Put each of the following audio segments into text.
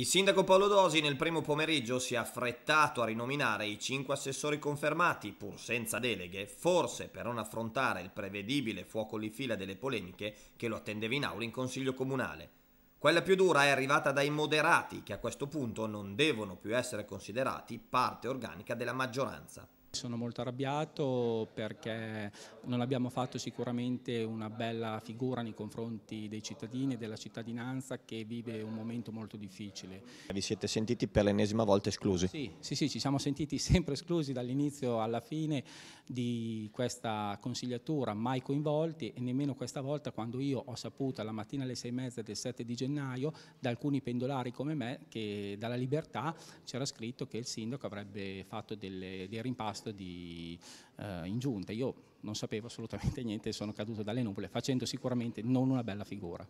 Il sindaco Paolo Dosi nel primo pomeriggio si è affrettato a rinominare i cinque assessori confermati, pur senza deleghe, forse per non affrontare il prevedibile fuoco di fila delle polemiche che lo attendeva in aula in consiglio comunale. Quella più dura è arrivata dai moderati, che a questo punto non devono più essere considerati parte organica della maggioranza. Sono molto arrabbiato perché non abbiamo fatto sicuramente una bella figura nei confronti dei cittadini e della cittadinanza che vive un momento molto difficile. Vi siete sentiti per l'ennesima volta esclusi? Sì, sì, sì, ci siamo sentiti sempre esclusi dall'inizio alla fine di questa consigliatura, mai coinvolti e nemmeno questa volta quando io ho saputo alla mattina alle sei e mezza del 7 di gennaio da alcuni pendolari come me che dalla Libertà c'era scritto che il sindaco avrebbe fatto delle, dei rimpasti posto di, eh, in giunta. Io non sapevo assolutamente niente, sono caduto dalle nuvole, facendo sicuramente non una bella figura.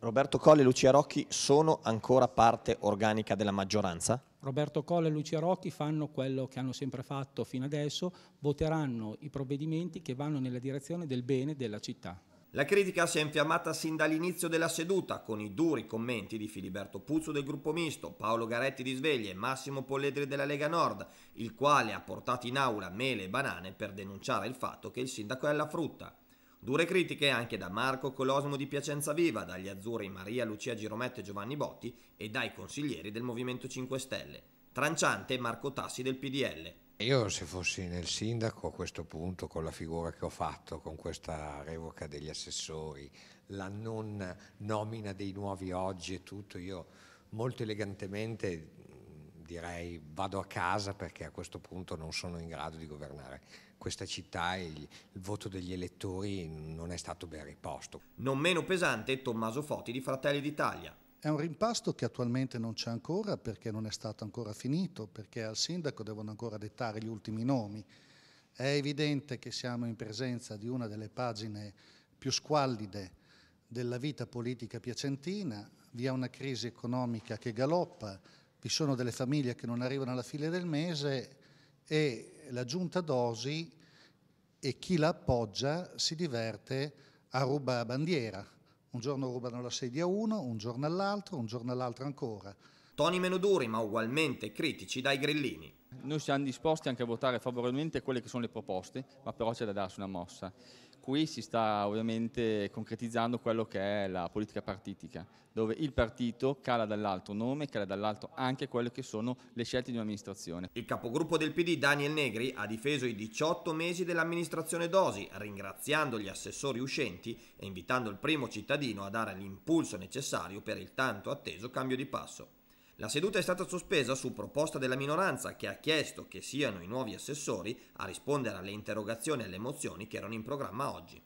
Roberto Colle e Lucia Rocchi sono ancora parte organica della maggioranza? Roberto Colle e Lucia Rocchi fanno quello che hanno sempre fatto fino adesso, voteranno i provvedimenti che vanno nella direzione del bene della città. La critica si è infiammata sin dall'inizio della seduta con i duri commenti di Filiberto Puzzo del gruppo misto, Paolo Garetti di Sveglie e Massimo Polledri della Lega Nord, il quale ha portato in aula mele e banane per denunciare il fatto che il sindaco è alla frutta. Dure critiche anche da Marco Colosimo di Piacenza Viva, dagli azzurri Maria Lucia Girometto e Giovanni Botti e dai consiglieri del Movimento 5 Stelle. Tranciante Marco Tassi del PDL. Io se fossi nel sindaco a questo punto, con la figura che ho fatto, con questa revoca degli assessori, la non nomina dei nuovi oggi e tutto, io molto elegantemente direi vado a casa perché a questo punto non sono in grado di governare questa città e il voto degli elettori non è stato ben riposto. Non meno pesante Tommaso Foti di Fratelli d'Italia, è un rimpasto che attualmente non c'è ancora perché non è stato ancora finito, perché al sindaco devono ancora dettare gli ultimi nomi. È evidente che siamo in presenza di una delle pagine più squallide della vita politica piacentina, vi è una crisi economica che galoppa, vi sono delle famiglie che non arrivano alla fine del mese e la giunta Dosi e chi la appoggia si diverte a rubare bandiera un giorno rubano la sedia a uno, un giorno all'altro, un giorno all'altro ancora. Toni meno duri ma ugualmente critici dai grillini. Noi siamo disposti anche a votare favorevolmente quelle che sono le proposte, ma però c'è da darsi una mossa qui si sta ovviamente concretizzando quello che è la politica partitica, dove il partito cala dall'alto nome, cala dall'alto anche quelle che sono le scelte di un'amministrazione. Il capogruppo del PD Daniel Negri ha difeso i 18 mesi dell'amministrazione Dosi, ringraziando gli assessori uscenti e invitando il primo cittadino a dare l'impulso necessario per il tanto atteso cambio di passo. La seduta è stata sospesa su proposta della minoranza che ha chiesto che siano i nuovi assessori a rispondere alle interrogazioni e alle mozioni che erano in programma oggi.